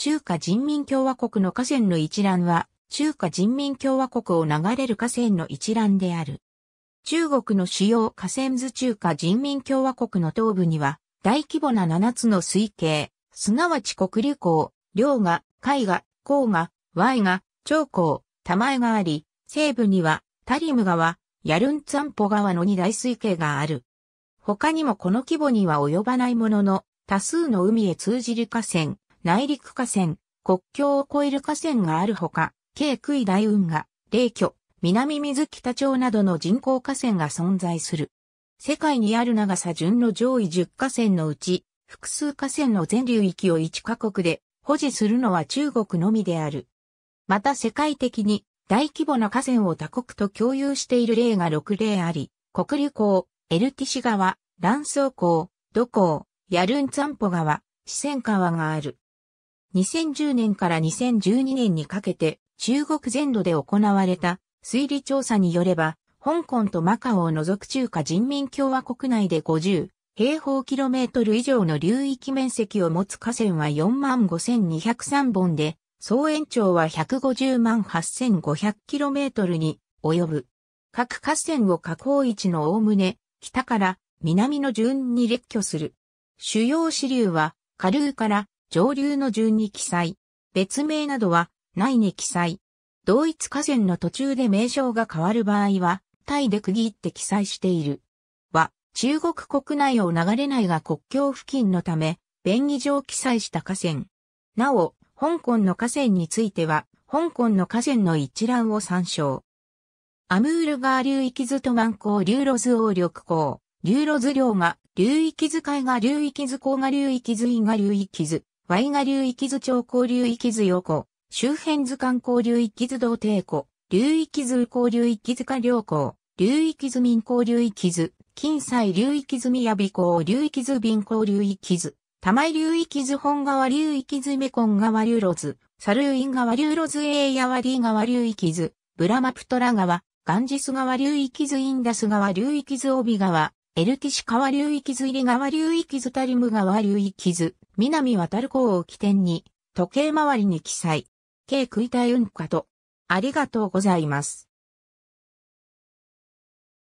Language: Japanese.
中華人民共和国の河川の一覧は、中華人民共和国を流れる河川の一覧である。中国の主要河川図中華人民共和国の東部には、大規模な7つの水系、すなわち国竜港、両河、海河、黄河、Y 河、長江、玉江があり、西部には、タリム川、ヤルンツァンポ川の二大水系がある。他にもこの規模には及ばないものの、多数の海へ通じる河川、内陸河川、国境を越える河川があるほか、京杭大運河、霊居、南水北町などの人工河川が存在する。世界にある長さ順の上位10河川のうち、複数河川の全流域を1カ国で保持するのは中国のみである。また世界的に大規模な河川を他国と共有している例が6例あり、国立港、エルティシ川、乱草港、土港、ヤルンツァンポ川、四川川がある。2010年から2012年にかけて中国全土で行われた推理調査によれば、香港とマカオを除く中華人民共和国内で50平方キロメートル以上の流域面積を持つ河川は45,203本で、総延長は150万8500キロメートルに及ぶ。各河川を河口置の概ね、北から南の順に列挙する。主要支流は、下流から上流の順に記載。別名などはないに記載。同一河川の途中で名称が変わる場合は、タイで区切って記載している。は、中国国内を流れないが国境付近のため、便宜上記載した河川。なお、香港の河川については、香港の河川の一覧を参照。アムール川流域図と湾港流路図王緑港、流路図量が、流域図海が流域図港が流域図因が流域図、ワイガ流域図町交流域図横、周辺図観交流域図道定湖、流域図交流域図下良港、流域図民交流域図、近西流域図宮尾港流域図便交流域図、玉井流域図本川流域図メコン川流路図、サルーイン川流路図エイヤワリー川流域図、ブラマプトラ川、ガンジス川流域図インダス川流域図帯川、エルティシ川流域図入川流域図タリム川流域図、南渡港を起点に、時計回りに記載、計食いたい運貨と、ありがとうございます。